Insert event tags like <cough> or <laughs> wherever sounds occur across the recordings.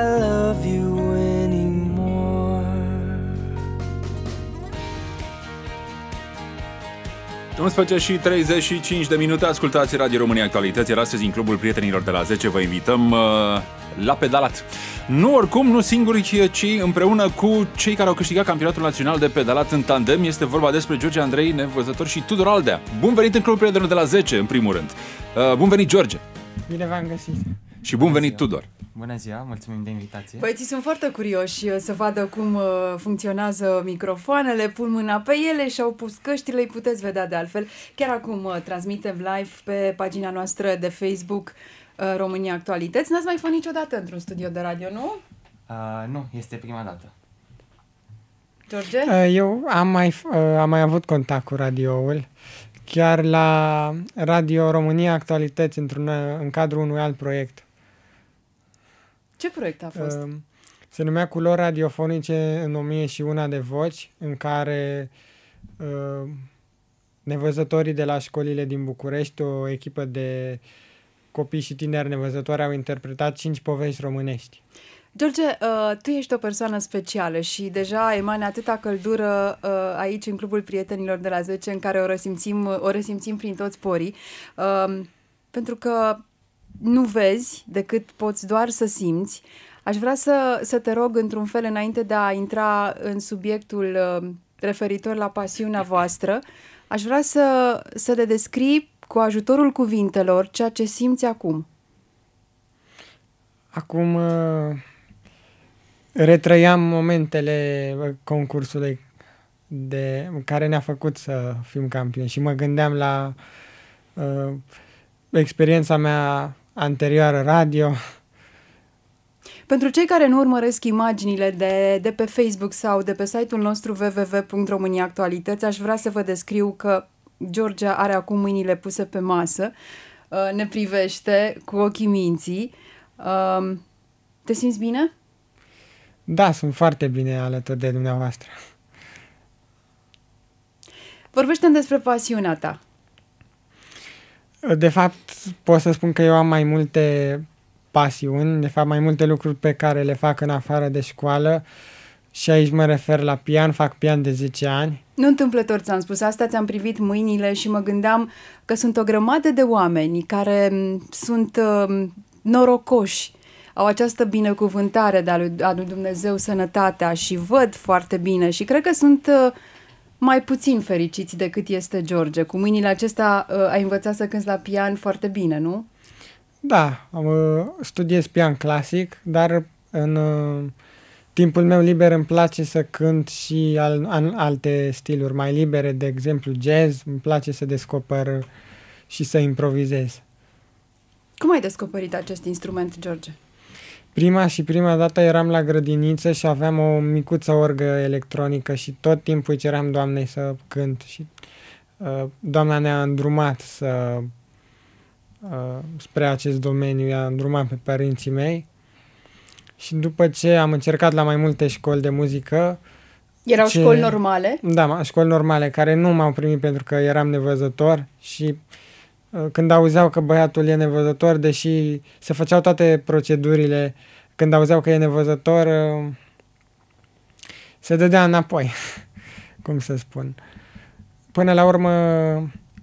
I love you anymore. și 35 de minute, ascultați Radio România Actualități, iar astăzi în Clubul Prietenilor de la 10 vă invităm uh, la pedalat. Nu oricum, nu singuri, ci împreună cu cei care au câștigat campionatul național de pedalat în tandem. Este vorba despre George Andrei, nevăzător și Tudor Aldea. Bun venit în Clubul Prietenilor de la 10, în primul rând. Uh, bun venit, George! Bine v-am găsit! Și bun venit, Tudor! Bună ziua, mulțumim de invitație! Băieții sunt foarte curioși să vadă cum uh, funcționează microfoanele, pun mâna pe ele și au pus căștile, îi puteți vedea de altfel. Chiar acum uh, transmitem live pe pagina noastră de Facebook uh, România Actualități. N-ați mai fost niciodată într-un studio de radio, nu? Uh, nu, este prima dată. George? Uh, eu am mai, uh, am mai avut contact cu radioul chiar la Radio România Actualități într-un, în cadrul unui alt proiect. Ce proiect a fost? Uh, se numea Culori radiofonice în 1001 de voci, în care uh, nevăzătorii de la școlile din București, o echipă de copii și tineri nevăzători au interpretat cinci povești românești. George, uh, tu ești o persoană specială și deja emane atâta căldură uh, aici în Clubul Prietenilor de la 10 în care o resimțim, o resimțim prin toți porii. Ehm, pentru că nu vezi decât poți doar să simți. Aș vrea să, să te rog într-un fel înainte de a intra în subiectul uh, referitor la pasiunea voastră, aș vrea să, să te descrii cu ajutorul cuvintelor ceea ce simți acum. Acum uh, retrăiam momentele uh, concursului de, care ne-a făcut să fim campioni și mă gândeam la uh, experiența mea anterioară radio. Pentru cei care nu urmăresc imaginile de, de pe Facebook sau de pe site-ul nostru www.româniaactualități, aș vrea să vă descriu că Georgia are acum mâinile puse pe masă, uh, ne privește cu ochii minții. Um, te simți bine? Da, sunt foarte bine alături de dumneavoastră. Vorbește despre pasiunea ta. De fapt, pot să spun că eu am mai multe pasiuni, de fapt mai multe lucruri pe care le fac în afară de școală și aici mă refer la pian, fac pian de 10 ani. Nu întâmplător ți-am spus asta, ți-am privit mâinile și mă gândeam că sunt o grămadă de oameni care sunt uh, norocoși au această binecuvântare de a lui, a lui Dumnezeu sănătatea și văd foarte bine și cred că sunt uh, mai puțin fericiți decât este George. Cu mâinile acestea uh, ai învățat să cânți la pian foarte bine, nu? Da, am, uh, studiez pian clasic, dar în uh, timpul meu liber îmi place să cânt și al, al, alte stiluri mai libere, de exemplu jazz, îmi place să descoper și să improvizez. Cum ai descoperit acest instrument, George? Prima și prima dată eram la grădiniță și aveam o micuță orgă electronică și tot timpul îi ceream doamnei să cânt și uh, doamna ne-a îndrumat să uh, spre acest domeniu, i-a îndrumat pe părinții mei și după ce am încercat la mai multe școli de muzică, erau ce, școli normale? Da, școli normale, care nu m-au primit pentru că eram nevăzător și uh, când auzeau că băiatul e nevăzător, deși se făceau toate procedurile, când auzeau că e nevăzător, uh, se dădea înapoi, <laughs> cum să spun. Până la urmă,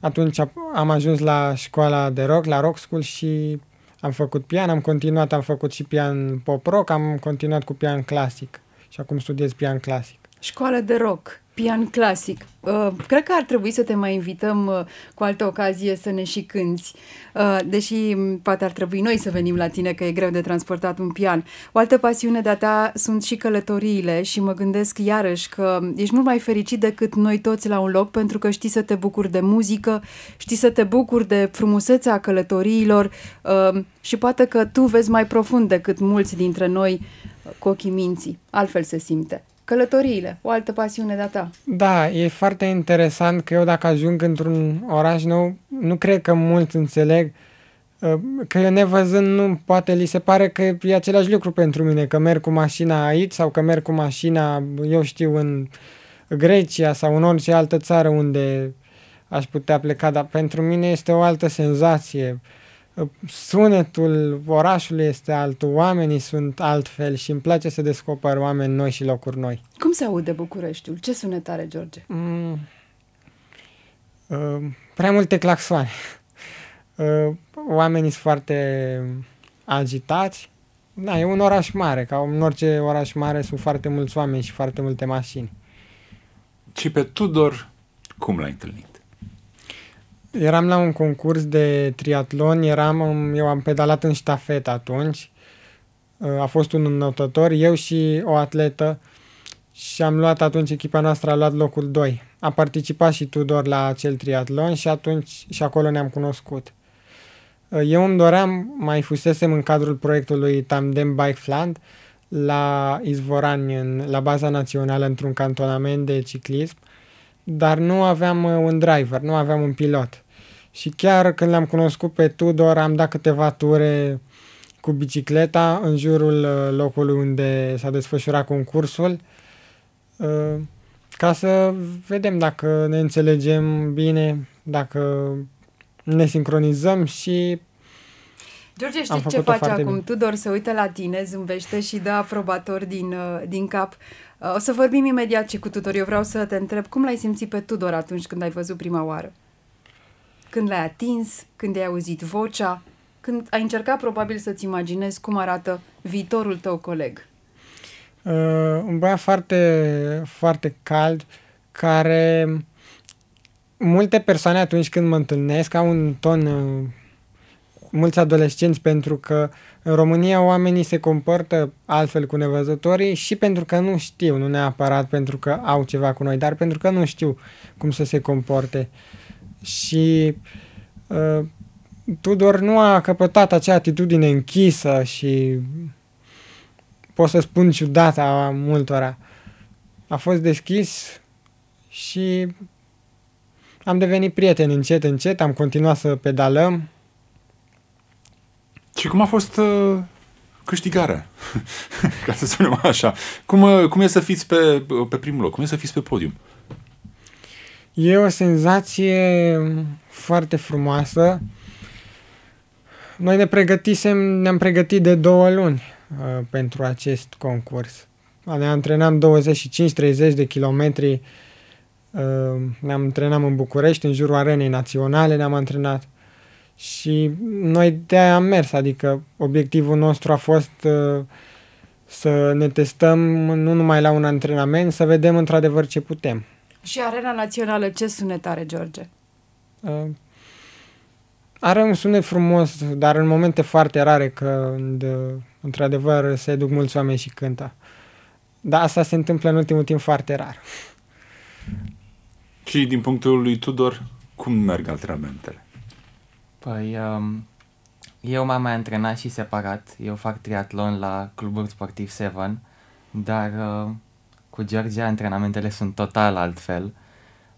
atunci am ajuns la școala de rock, la rock school și am făcut pian, am continuat, am făcut și pian pop rock, am continuat cu pian clasic și acum studiez pian clasic școală de rock, pian clasic. Uh, cred că ar trebui să te mai invităm uh, cu altă ocazie să ne și cânți, uh, deși poate ar trebui noi să venim la tine, că e greu de transportat un pian. O altă pasiune de-a ta sunt și călătoriile și mă gândesc iarăși că ești mult mai fericit decât noi toți la un loc, pentru că știi să te bucuri de muzică, știi să te bucuri de frumusețea călătoriilor uh, și poate că tu vezi mai profund decât mulți dintre noi uh, cu ochii minții. Altfel se simte. Călătoriile, o altă pasiune de-a ta. Da, e foarte interesant că eu dacă ajung într-un oraș nou, nu cred că mulți înțeleg uh, că eu nevăzând nu poate li se pare că e același lucru pentru mine, că merg cu mașina aici sau că merg cu mașina, eu știu, în Grecia sau în orice altă țară unde aș putea pleca, dar pentru mine este o altă senzație. Uh, sunetul orașului este altul, oamenii sunt altfel și îmi place să descoper oameni noi și locuri noi. Cum se aude Bucureștiul? Ce sunet are, George? Mm, uh, prea multe claxoane. Uh, oamenii sunt foarte agitați. Da, e un oraș mare. Ca în orice oraș mare sunt foarte mulți oameni și foarte multe mașini. Și pe Tudor, cum l-ai întâlnit? eram la un concurs de triatlon, eram, um, eu am pedalat în ștafet atunci, uh, a fost un înnotător, eu și o atletă și am luat atunci, echipa noastră a luat locul 2. A participat și Tudor la acel triatlon și atunci și acolo ne-am cunoscut. Uh, eu îmi doream, mai fusesem în cadrul proiectului Tandem Bike Fland la Izvorani, în, la baza națională, într-un cantonament de ciclism, dar nu aveam uh, un driver, nu aveam un pilot. Și chiar când l-am cunoscut pe Tudor, am dat câteva ture cu bicicleta în jurul uh, locului unde s-a desfășurat concursul uh, ca să vedem dacă ne înțelegem bine, dacă ne sincronizăm și George, știi ce face acum? Bine. Tudor se uită la tine, zâmbește și dă aprobator din, uh, din cap. O să vorbim imediat și cu Tudor. Eu vreau să te întreb cum l-ai simțit pe Tudor atunci când ai văzut prima oară când l-ai atins, când ai auzit vocea, când ai încercat probabil să-ți imaginezi cum arată viitorul tău coleg? Uh, un băiat foarte, foarte cald, care multe persoane atunci când mă întâlnesc au un ton uh, mulți adolescenți pentru că în România oamenii se comportă altfel cu nevăzătorii și pentru că nu știu, nu neapărat pentru că au ceva cu noi, dar pentru că nu știu cum să se comporte. Uh, și uh, Tudor nu a căpătat acea atitudine închisă și pot să spun ciudată a multora. A fost deschis și am devenit prieteni încet, încet, am continuat să pedalăm. Și cum a fost uh, câștigarea? <laughs> Ca să spunem așa. Cum, ă, cum e să fiți pe, pe primul loc? Cum e să fiți pe podium? Uh, E o senzație foarte frumoasă. Noi ne pregătisem, ne-am pregătit de două luni uh, pentru acest concurs. Ne antrenam 25-30 de kilometri, uh, ne-am antrenam în București, în jurul arenei naționale ne-am antrenat. Și noi de-aia am mers, adică obiectivul nostru a fost uh, să ne testăm nu numai la un antrenament, să vedem într-adevăr ce putem. Și Arena Națională, ce sunet are, George? Uh, are un sunet frumos, dar în momente foarte rare când, într-adevăr, se duc mulți oameni și cântă. Dar asta se întâmplă în ultimul timp foarte rar. Și din punctul lui Tudor, cum merg antrenamentele? Păi, um, eu m-am mai antrenat și separat. Eu fac triatlon la Clubul Sportiv Seven, dar uh, cu Georgia antrenamentele sunt total altfel.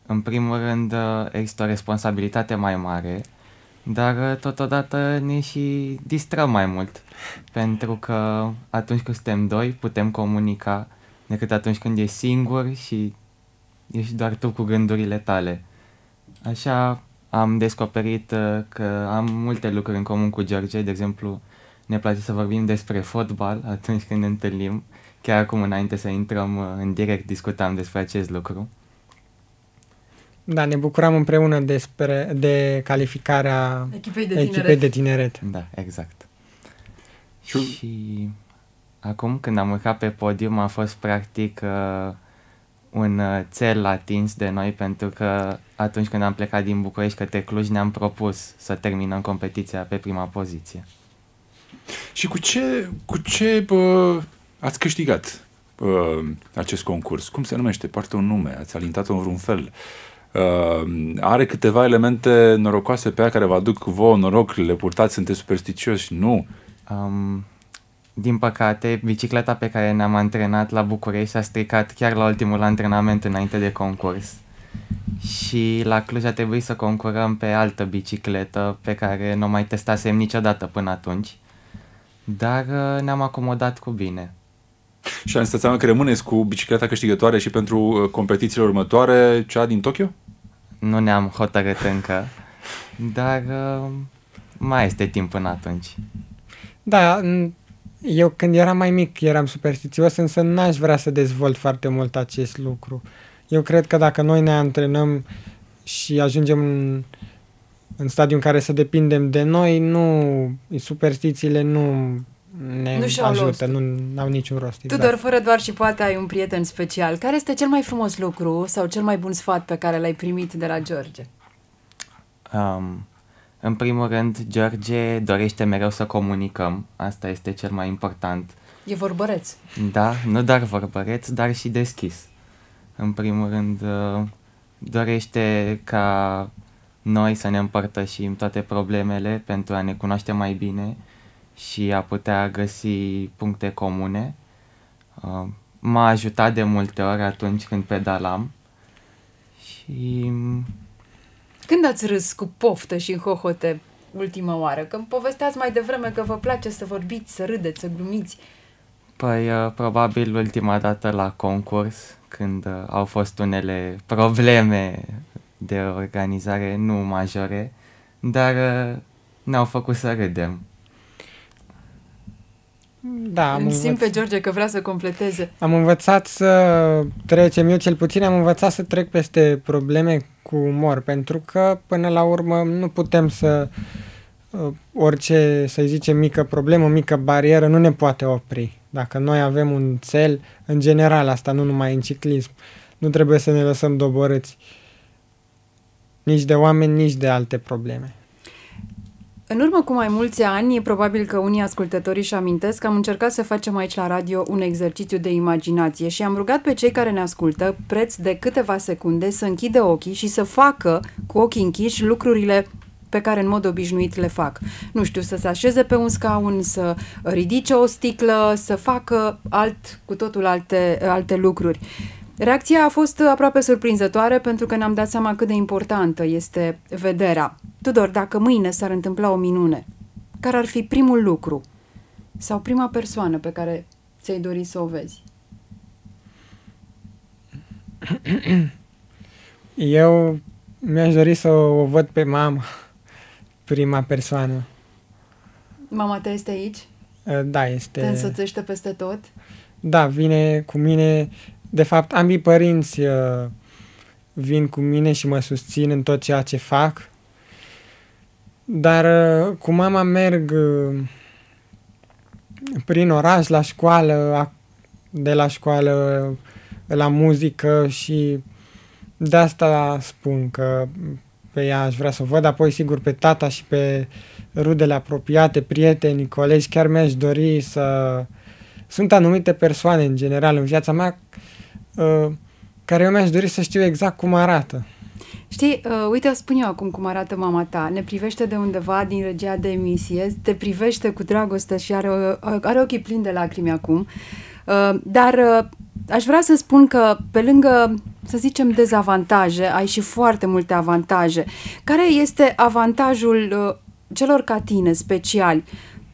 În primul rând uh, există o responsabilitate mai mare, dar uh, totodată ne și distrăm mai mult, pentru că atunci când suntem doi putem comunica decât atunci când ești singur și ești doar tu cu gândurile tale. Așa am descoperit uh, că am multe lucruri în comun cu George, de exemplu, ne place să vorbim despre fotbal atunci când ne întâlnim Chiar acum, înainte să intrăm uh, în direct, discutam despre acest lucru. Da, ne bucuram împreună despre, de calificarea echipei de, echipei de tineret. Da, exact. Și... și acum când am urcat pe podium a fost practic uh, un uh, cel atins de noi pentru că atunci când am plecat din București către Cluj ne-am propus să terminăm competiția pe prima poziție. Și cu ce, cu ce bă, ați câștigat uh, acest concurs. Cum se numește? Poartă un nume, ați alintat-o în vreun fel. Uh, are câteva elemente norocoase pe care vă aduc vouă noroc, le purtați, sunteți superstițioși? Nu. Um, din păcate, bicicleta pe care ne-am antrenat la București s-a stricat chiar la ultimul antrenament înainte de concurs. Și la Cluj a trebuit să concurăm pe altă bicicletă pe care nu o mai testasem niciodată până atunci. Dar uh, ne-am acomodat cu bine. Și am înseamnă că rămâneți cu bicicleta câștigătoare și pentru uh, competițiile următoare, cea din Tokyo? Nu ne-am hotărât încă, dar uh, mai este timp până atunci. Da, eu când eram mai mic eram superstițios, însă n-aș vrea să dezvolt foarte mult acest lucru. Eu cred că dacă noi ne antrenăm și ajungem în, în stadiul în care să depindem de noi, nu, superstițiile nu ne nu și-au ajută, nu au niciun rost. Exact. Tudor, exact. fără doar și poate ai un prieten special. Care este cel mai frumos lucru sau cel mai bun sfat pe care l-ai primit de la George? Um, în primul rând, George dorește mereu să comunicăm. Asta este cel mai important. E vorbăreț. Da, nu doar vorbăreț, dar și deschis. În primul rând, uh, dorește ca noi să ne împărtășim toate problemele pentru a ne cunoaște mai bine și a putea găsi puncte comune. Uh, m-a ajutat de multe ori atunci când pedalam și... Mm, când ați râs cu poftă și în hohote ultima oară? Că îmi povesteați mai devreme că vă place să vorbiți, să râdeți, să glumiți. Păi, uh, probabil ultima dată la concurs, când uh, au fost unele probleme de organizare, nu majore, dar ne-au făcut să râdem. Da, am Îmi simt învăț... pe George că vrea să completeze. Am învățat să trecem, eu cel puțin am învățat să trec peste probleme cu umor, pentru că până la urmă nu putem să uh, orice, să zicem, mică problemă, mică barieră nu ne poate opri. Dacă noi avem un cel, în general asta, nu numai în ciclism, nu trebuie să ne lăsăm doborâți nici de oameni, nici de alte probleme. În urmă cu mai mulți ani, probabil că unii ascultători își amintesc, că am încercat să facem aici la radio un exercițiu de imaginație și am rugat pe cei care ne ascultă, preț de câteva secunde, să închidă ochii și să facă cu ochii închiși lucrurile pe care în mod obișnuit le fac. Nu știu, să se așeze pe un scaun, să ridice o sticlă, să facă alt, cu totul alte, alte lucruri. Reacția a fost aproape surprinzătoare pentru că ne-am dat seama cât de importantă este vederea. Tudor, dacă mâine s-ar întâmpla o minune, care ar fi primul lucru sau prima persoană pe care ți-ai dori să o vezi? <clears throat> Eu mi-aș dori să o văd pe mama, prima persoană. Mama ta este aici? Da, este. Te însoțește peste tot? Da, vine cu mine de fapt, ambii părinți uh, vin cu mine și mă susțin în tot ceea ce fac. Dar uh, cu mama merg uh, prin oraș, la școală, de la școală la muzică și de asta spun că pe ea aș vrea să o văd, apoi sigur pe tata și pe rudele apropiate, prieteni, colegi, chiar mi-aș dori să... Sunt anumite persoane în general în viața mea Uh, care eu mi-aș dori să știu exact cum arată. Știi, uh, uite, spun eu acum cum arată mama ta. Ne privește de undeva din regia de emisie, te privește cu dragoste și are, o, uh, are ochii plini de lacrimi acum. Uh, dar uh, aș vrea să spun că pe lângă, să zicem, dezavantaje, ai și foarte multe avantaje. Care este avantajul uh, celor ca tine, speciali?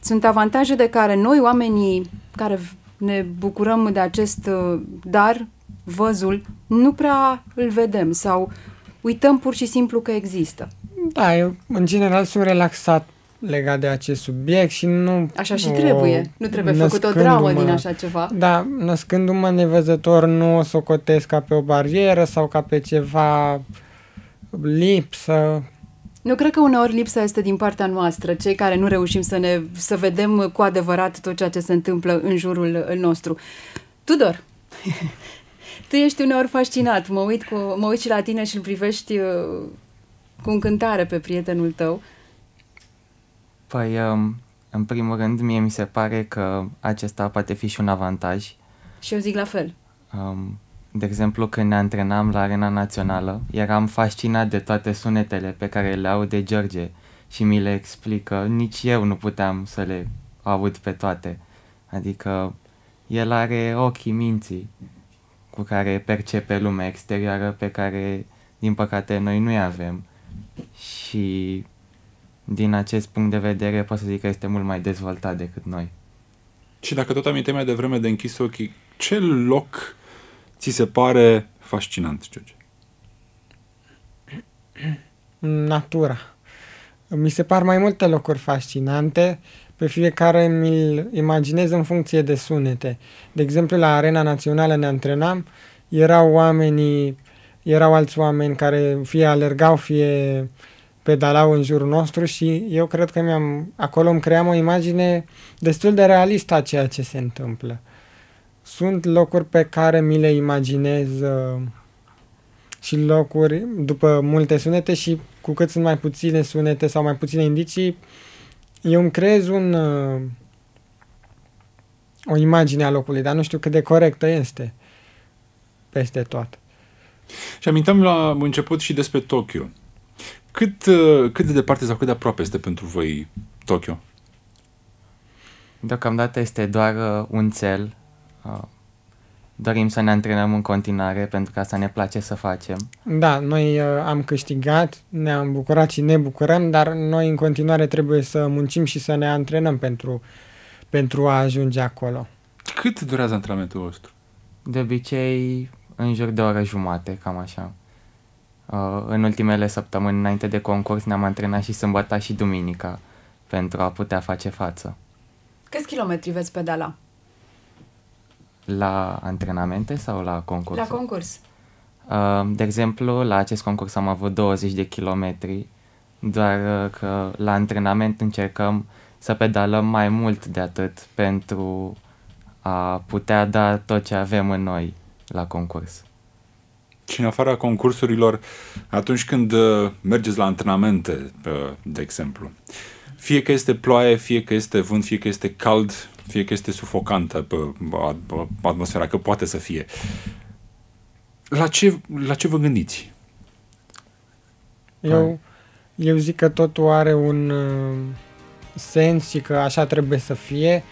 Sunt avantaje de care noi, oamenii care ne bucurăm de acest uh, dar, văzul, nu prea îl vedem sau uităm pur și simplu că există. Da, eu în general sunt relaxat legat de acest subiect și nu... Așa și o, trebuie. Nu trebuie făcut o dramă din așa ceva. Da, născându-mă nevăzător nu o socotesc ca pe o barieră sau ca pe ceva lipsă. Nu cred că uneori lipsa este din partea noastră, cei care nu reușim să, ne, să vedem cu adevărat tot ceea ce se întâmplă în jurul nostru. Tudor, tu ești uneori fascinat. Mă uit, cu, mă uit și la tine și îl privești uh, cu încântare pe prietenul tău. Păi, um, în primul rând, mie mi se pare că acesta poate fi și un avantaj. Și eu zic la fel. Um, de exemplu, când ne antrenam la Arena Națională, eram fascinat de toate sunetele pe care le au de George și mi le explică. Nici eu nu puteam să le aud pe toate. Adică el are ochii minții cu care percepe lumea exterioară pe care, din păcate, noi nu-i avem. Și din acest punct de vedere pot să zic că este mult mai dezvoltat decât noi. Și dacă tot aminte mai devreme de închis ochii, ce loc ți se pare fascinant, George? Natura. Mi se par mai multe locuri fascinante. Uh, pe fiecare mi-l imaginez în funcție de sunete. De exemplu, la Arena Națională ne antrenam, erau oamenii, erau alți oameni care fie alergau, fie pedalau în jurul nostru și eu cred că mi-am, acolo îmi cream o imagine destul de realistă a ceea ce se întâmplă. Sunt locuri pe care mi le imaginez uh, și locuri după multe sunete și cu cât sunt mai puține sunete sau mai puține indicii, eu îmi creez un, uh, o imagine a locului, dar nu știu cât de corectă este peste tot. Și amintam la început și despre Tokyo. Cât, uh, cât de departe sau cât de aproape este pentru voi Tokyo? Deocamdată este doar uh, un cel dorim să ne antrenăm în continuare pentru că asta ne place să facem. Da, noi uh, am câștigat, ne-am bucurat și ne bucurăm, dar noi în continuare trebuie să muncim și să ne antrenăm pentru, pentru a ajunge acolo. Cât durează antrenamentul vostru? De obicei, în jur de o oră jumate, cam așa. Uh, în ultimele săptămâni, înainte de concurs, ne-am antrenat și sâmbătă și duminica pentru a putea face față. Câți kilometri veți pedala? La antrenamente sau la concurs? La concurs. Uh, de exemplu, la acest concurs am avut 20 de kilometri, doar uh, că la antrenament încercăm să pedalăm mai mult de atât pentru a putea da tot ce avem în noi la concurs. Și în afara concursurilor, atunci când uh, mergeți la antrenamente, de exemplu, fie că este ploaie, fie că este vânt, fie că este cald, fie că este sufocantă pe atmosfera, că poate să fie. La ce, la ce vă gândiți? Eu, eu zic că totul are un uh, sens și că așa trebuie să fie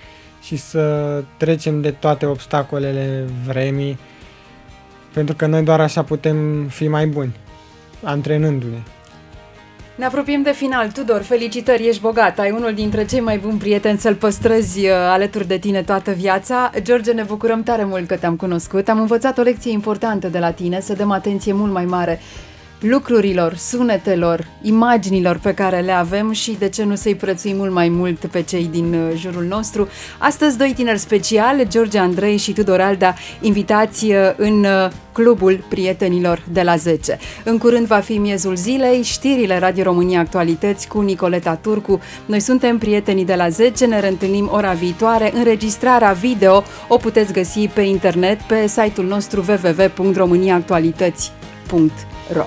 și să trecem de toate obstacolele vremii pentru că noi doar așa putem fi mai buni, antrenându-ne. Ne apropiem de final. Tudor, felicitări, ești bogat, ai unul dintre cei mai buni prieteni să-l păstrezi uh, alături de tine toată viața. George, ne bucurăm tare mult că te-am cunoscut. Am învățat o lecție importantă de la tine, să dăm atenție mult mai mare lucrurilor, sunetelor, imaginilor pe care le avem și de ce nu să-i prețuim mult mai mult pe cei din uh, jurul nostru. Astăzi doi tineri speciale, George Andrei și Tudor Alda, invitați uh, în uh, Clubul Prietenilor de la 10. În curând va fi miezul zilei, știrile Radio România Actualități cu Nicoleta Turcu. Noi suntem prietenii de la 10, ne reîntâlnim ora viitoare. Înregistrarea video o puteți găsi pe internet pe site-ul nostru www.româniaactualități.ro.